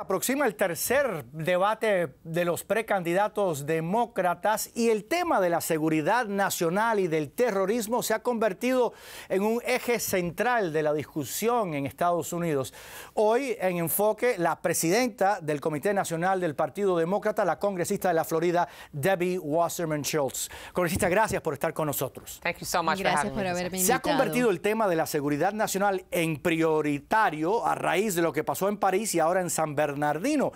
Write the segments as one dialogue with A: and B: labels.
A: Aproxima el tercer debate de los precandidatos demócratas y el tema de la seguridad nacional y del terrorismo se ha convertido en un eje central de la discusión en Estados Unidos. Hoy en enfoque la presidenta del Comité Nacional del Partido Demócrata, la congresista de la Florida, Debbie Wasserman Schultz. Congresista, gracias por estar con nosotros. Thank you so much gracias por haberme invitado. Se ha convertido el tema de la seguridad nacional en prioritario a raíz de lo que pasó en París y ahora en San Bernardino Bernardino.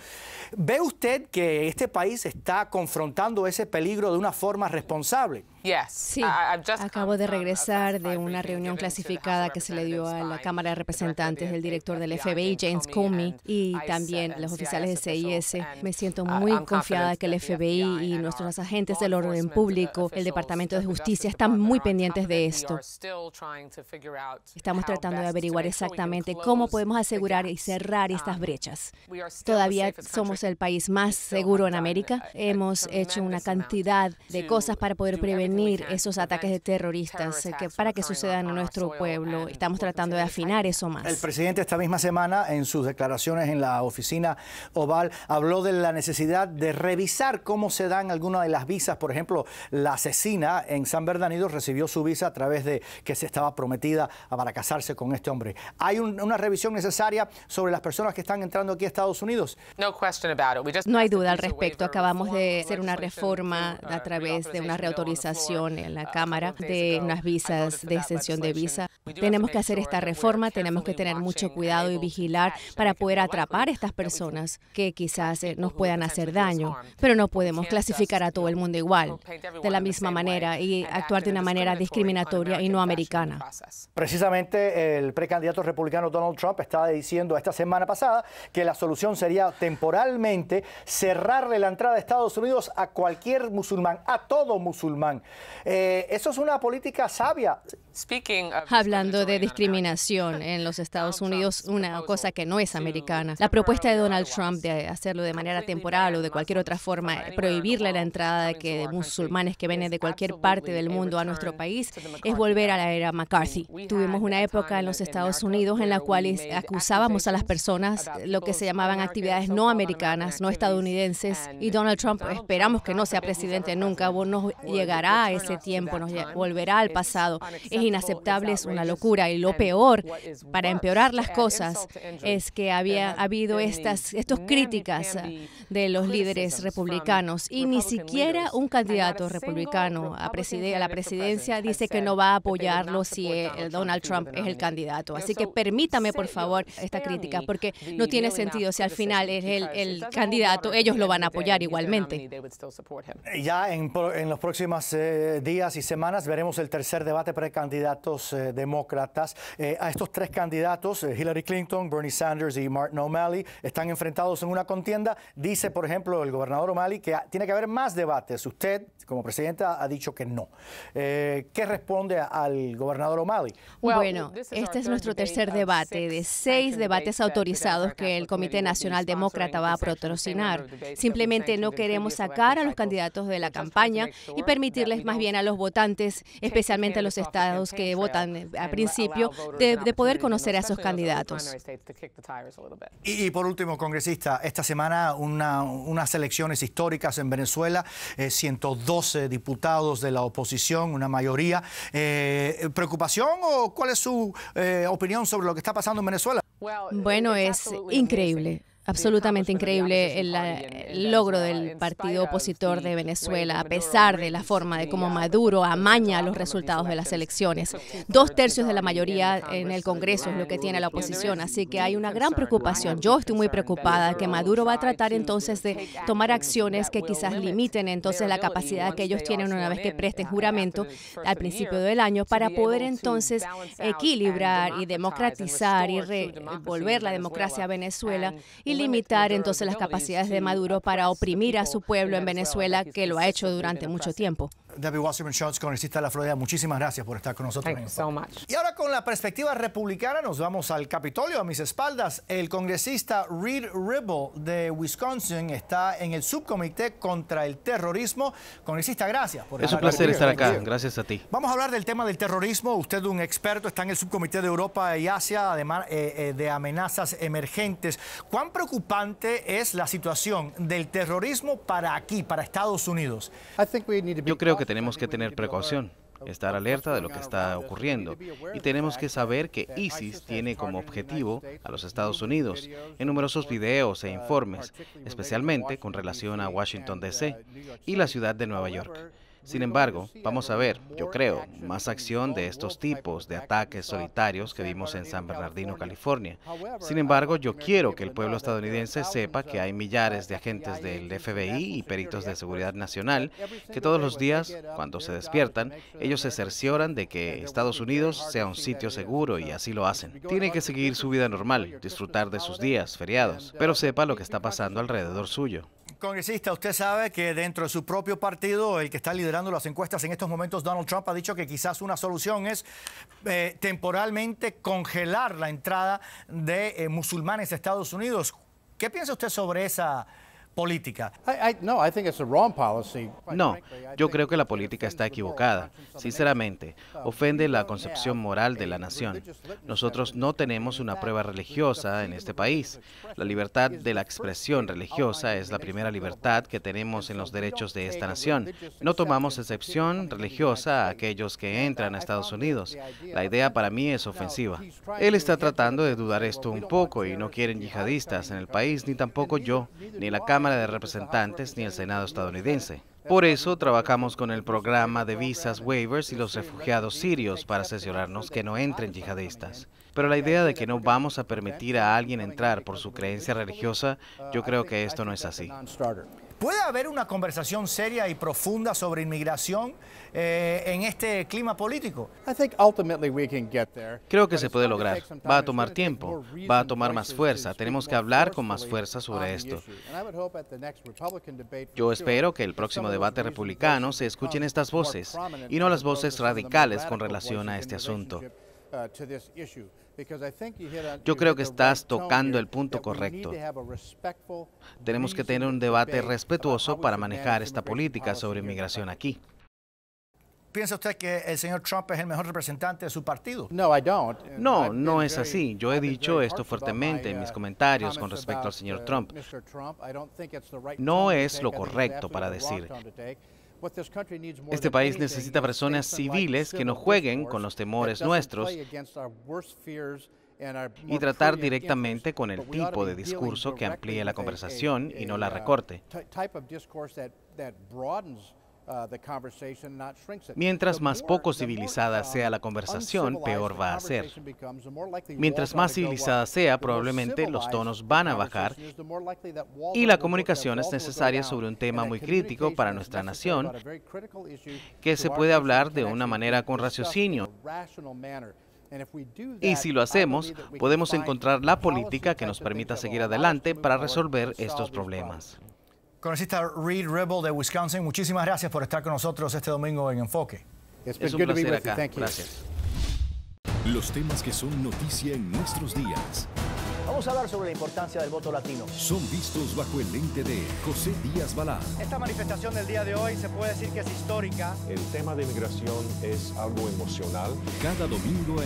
A: ¿Ve usted que este país está confrontando ese peligro de una forma responsable?
B: Sí, acabo de regresar de una reunión clasificada que se le dio a la Cámara de Representantes del director del FBI, James Comey, y también los oficiales de CIS. Me siento muy confiada que el FBI y nuestros agentes del orden uh, público, el Departamento de Justicia, están muy pendientes de esto. Estamos tratando de averiguar exactamente cómo podemos asegurar y cerrar estas um, brechas. Todavía somos el país más seguro en América. Uh, Hemos hecho una cantidad de cosas para poder prevenir esos ataques de terroristas eh, para que sucedan en nuestro pueblo. Estamos tratando de afinar eso más. El
A: presidente esta misma semana en sus declaraciones en la oficina Oval habló de la necesidad de revisar cómo se dan algunas de las visas. Por ejemplo, la asesina en San Bernardino recibió su visa a través de que se estaba prometida para casarse con este hombre. ¿Hay una revisión necesaria sobre las personas que están entrando aquí a Estados Unidos?
C: No
B: hay duda al respecto. Acabamos de hacer una reforma uh, a través de una reautorización en la Cámara de unas visas, de extensión de visa. Tenemos que hacer esta reforma, tenemos que tener mucho cuidado y vigilar para poder atrapar a estas personas que quizás eh, nos puedan hacer daño, pero no podemos clasificar a todo el mundo igual, de la misma manera y actuar de una manera discriminatoria y no americana.
A: Precisamente el precandidato republicano Donald Trump estaba diciendo esta semana pasada que la solución sería temporalmente cerrarle la entrada a Estados Unidos a cualquier musulmán, a todo musulmán. Eh, eso es una política sabia.
B: Hablando de discriminación en los Estados Unidos, una cosa que no es americana, la propuesta de Donald Trump de hacerlo de manera temporal o de cualquier otra forma, prohibirle la entrada de que musulmanes que vienen de cualquier parte del mundo a nuestro país, es volver a la era McCarthy. Tuvimos una época en los Estados Unidos en la cual acusábamos a las personas lo que se llamaban actividades no americanas, no estadounidenses, y Donald Trump, esperamos que no sea presidente nunca, no llegará ese tiempo, nos volverá al pasado. Es inaceptable, es una locura. Y lo peor, para empeorar las cosas, es que había habido estas, estos críticas de los líderes republicanos y ni siquiera un candidato republicano a, preside, a la presidencia dice que no va a apoyarlo si Donald Trump es el candidato. Así que permítame, por favor, esta crítica, porque no tiene sentido. Si al final es el, el candidato, ellos lo van a apoyar igualmente.
A: Ya en, en las eh, días y semanas veremos el tercer debate precandidatos eh, demócratas. Eh, a estos tres candidatos, Hillary Clinton, Bernie Sanders y Martin O'Malley, están enfrentados en una contienda. Dice, por ejemplo, el gobernador O'Malley que tiene que haber más debates. Usted, como presidenta, ha dicho que no. ¿Qué responde al gobernador O'Malley?
B: Bueno, este es nuestro tercer debate de seis debates autorizados que el Comité Nacional Demócrata va a patrocinar. Simplemente no queremos sacar a los candidatos de la campaña y permitirles más bien a los votantes, especialmente a los estados que votan eh, a principio, de, poder conocer a esos candidatos.
A: Y, por último, congresista, esta semana unas elecciones históricas en Venezuela, 112 eh, diputados de la oposición, una mayoría. Eh, ¿Preocupación o cuál es su opinión sobre lo que está pasando en Venezuela?
B: Bueno, es increíble absolutamente increíble el, logro del partido opositor de Venezuela, a pesar de la forma de cómo Maduro amaña los resultados de las elecciones. Dos tercios de la mayoría en el Congreso es lo que tiene la oposición, así que hay una gran preocupación. Yo estoy muy preocupada que Maduro va a tratar entonces de tomar acciones que quizás limiten entonces la capacidad que ellos tienen una vez que presten juramento al principio del año para poder entonces equilibrar y democratizar y volver la democracia a Venezuela y limitar entonces las capacidades de Maduro para oprimir a su pueblo en Venezuela, que lo ha hecho durante mucho tiempo.
A: Debbie Wasserman Schultz, congresista de la Florida, muchísimas gracias por estar con nosotros. Thank so Y ahora con la perspectiva republicana nos vamos al Capitolio, a mis espaldas. El congresista Reed Ribble de Wisconsin está en el subcomité contra el terrorismo. Congresista, gracias por Es un placer estar acá, gracias a ti. Vamos a hablar del tema del terrorismo. Usted, un experto, está en el subcomité de Europa y Asia, además eh, eh, de amenazas emergentes. ¿Cuán preocupante es la situación del terrorismo para aquí, para Estados Unidos?
C: Yo creo que tenemos que tener precaución, estar alerta de lo que está ocurriendo y tenemos que saber que ISIS tiene como objetivo a los Estados Unidos en numerosos videos e informes, especialmente con relación a Washington, D.C. y la ciudad de Nueva York. Sin embargo, vamos a ver, yo creo, más acción de estos tipos de ataques solitarios que vimos en San Bernardino, California. Sin embargo, yo quiero que el pueblo estadounidense sepa que hay millares de agentes del FBI y peritos de seguridad nacional que todos los días, cuando se despiertan, ellos se cercioran de que Estados Unidos sea un sitio seguro y así lo hacen. Tiene que seguir su vida normal, disfrutar de sus días, feriados, pero sepa lo que está pasando alrededor suyo.
A: Congresista, usted sabe que dentro de su propio partido, el que está liderando las encuestas en estos momentos, Donald Trump, ha dicho que quizás una solución es eh, temporalmente congelar la entrada de eh, musulmanes a Estados Unidos. ¿Qué piensa usted sobre esa política. No, yo creo
C: que la política está equivocada. Sinceramente, uh, ofende la concepción moral de la nación. Nosotros no tenemos una prueba religiosa en este país. La libertad de la expresión religiosa es la primera libertad que tenemos en los derechos de esta nación. No tomamos excepción religiosa a aquellos que entran a Estados Unidos. La idea para mí es ofensiva. Él está tratando de dudar esto un poco y no quieren yihadistas en el país, ni tampoco yo, ni la Cámara de Representantes ni el Senado estadounidense. Por eso trabajamos con el programa de visas waivers y los refugiados sirios para asesorarnos que no entren yihadistas. Pero la idea de que no vamos a permitir a alguien entrar por su creencia religiosa, yo creo que esto no es así.
A: ¿Puede haber una conversación seria y profunda sobre inmigración eh, en este clima político? Creo
C: que se puede lograr. Va a tomar tiempo, va a tomar más fuerza. Tenemos que hablar con más fuerza sobre esto. Yo espero que el próximo debate republicano se escuchen estas voces y no las voces radicales con relación a este asunto. Yo creo que estás tocando el punto correcto. Tenemos que tener un debate respetuoso para manejar esta política sobre inmigración aquí.
A: ¿Piensa usted que el señor Trump es el mejor representante de su partido? No,
C: no es así. Yo he dicho esto fuertemente en mis uh, comentarios con respecto al señor Trump. Uh, no es lo correcto para decir. Pues este país necesita personas civiles que no jueguen con los temores nuestros y tratar directamente con el tipo de discurso que amplíe la conversación y no la recorte. Uh, Mientras más poco civilizada uh, sea la conversación, peor va a ser. Mientras más civilizada sea, probablemente los tonos van a bajar y la comunicación es necesaria sobre un tema muy crítico para nuestra nación, que se puede hablar de una manera con raciocinio. Y si lo hacemos, podemos encontrar la política que nos permita seguir adelante para resolver estos problemas.
A: Conocista Reed Rebel de Wisconsin, muchísimas gracias por estar con nosotros este domingo en Enfoque. es un placer Gracias.
C: Los temas que son noticia en nuestros días.
A: Vamos a hablar sobre la importancia del voto latino.
C: Son vistos bajo el lente de José Díaz Balá.
A: Esta manifestación del día de hoy se puede decir que es histórica.
C: El tema de inmigración es algo emocional. Cada domingo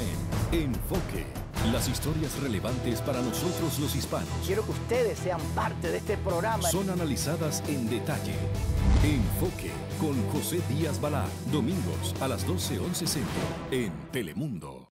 C: en Enfoque. Las historias relevantes para nosotros los hispanos.
A: Quiero que ustedes sean parte de este programa. Son analizadas en detalle. Enfoque con José Díaz Balá, domingos a las 12.11 Centro en Telemundo.